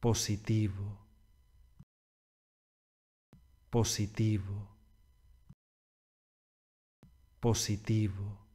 positivo, positivo, positivo.